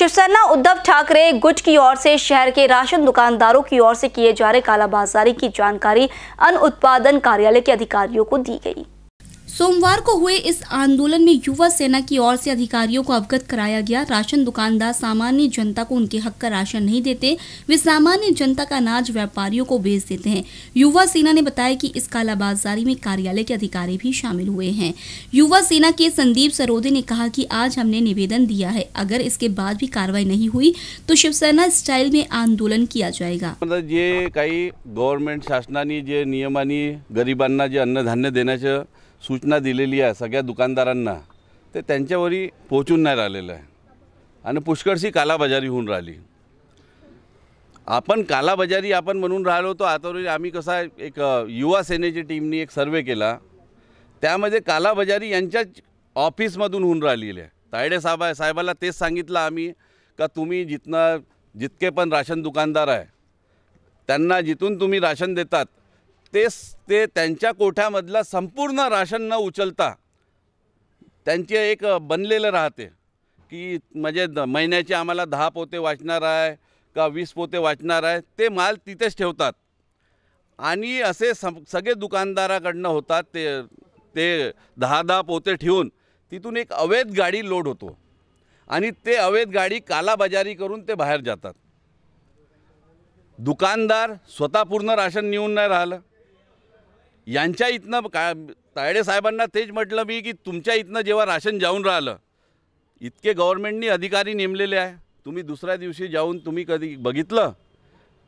शिवसेना उद्धव ठाकरे गुट की ओर से शहर के राशन दुकानदारों की ओर से किए जा रहे कालाबाजारी की जानकारी अन्न उत्पादन कार्यालय के अधिकारियों को दी गई सोमवार को हुए इस आंदोलन में युवा सेना की ओर से अधिकारियों को अवगत कराया गया राशन दुकानदार सामान्य जनता को उनके हक का राशन नहीं देते वे सामान्य जनता का अनाज व्यापारियों को बेच देते हैं युवा सेना ने बताया कि इस कालाबाजारी में कार्यालय के अधिकारी भी शामिल हुए हैं युवा सेना के संदीप सरोदे ने कहा कि आज हमने निवेदन दिया है अगर इसके बाद भी कार्रवाई नहीं हुई तो शिवसेना स्टाइल में आंदोलन किया जाएगा मतलब ये कई गवर्नमेंट शासना गरीबान जो गरिबांना धान्य देना चाहिए सूचना दिलेली आहे सगळ्या दुकानदारांना ते त्यांच्यावरही पोहोचून नाही राहिलेलं आहे आणि पुष्कळशी कालाबाजारी होऊन राहिली आपण कालाबाजारी आपण म्हणून राहिलो तो आतावरील आम्ही कसा एक युवा सेनेची टीमनी एक सर्वे केला त्यामध्ये कालाबाजारी यांच्याच ऑफिसमधून होऊन राहिलेली आहे तायडे आहे साहेबाला तेच सांगितलं आम्ही का तुम्ही जितनं जितके पण राशन दुकानदार आहे त्यांना जिथून तुम्ही राशन देतात तेच ते त्यांच्या कोठ्यामधला संपूर्ण राशन न उचलता त्यांचे एक बनलेलं राहते की म्हणजे द महिन्याचे आम्हाला दहा पोते वाचणार आहे का वीस पोते वाचणार आहे ते माल तिथेच ठेवतात आणि असे सम सगळे दुकानदाराकडनं होतात ते ते दहा दहा पोते ठेवून तिथून एक अवैध गाडी लोड होतो आणि ते अवैध गाडी कालाबाजारी करून ते बाहेर जातात दुकानदार स्वतः पूर्ण राशन नेऊन नाही राहिलं यांच्या इथनं का तायडे साहेबांना तेच म्हटलं मी की तुमच्या इथनं जेव्हा राशन जाऊन राहिलं इतके गव्हर्मेंटनी अधिकारी नेमलेले आहे तुम्ही दुसऱ्या दिवशी जाऊन तुम्ही कधी बघितलं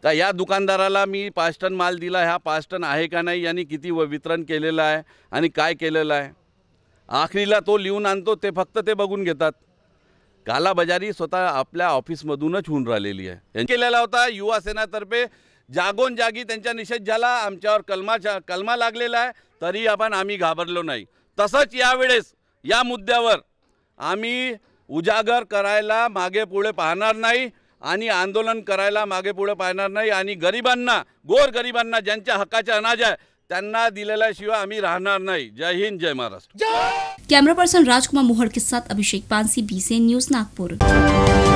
का या दुकानदाराला मी पाच टन माल दिला ह्या पाच टन आहे का नाही यांनी किती व वितरण केलेलं आहे आणि काय केलेलं आहे आखरीला तो लिहून आणतो ते फक्त ते बघून घेतात कालाबाजारी स्वतः आपल्या ऑफिसमधूनच होऊन राहिलेली आहे केलेला होता युवासेनातर्फे जागोन जागी त्यांच्या निषेध झाला आमच्यावर कलमा कलमा लागलेला आहे तरी आपण आम्ही घाबरलो नाही तसंच यावेळेस या मुद्द्यावर आम्ही उजागर करायला मागे पुढे पाहणार नाही आणि आंदोलन करायला मागे पुढे पाहणार नाही आणि गरिबांना गोर गरिबांना ज्यांच्या हक्काचे अनाज आहे त्यांना दिलेल्याशिवाय आम्ही राहणार नाही जय हिंद जय महाराष्ट्र कॅमेरा पर्सन राजकुमार मोहड के साथ अभिषेक पानसी न्यूज नागपूर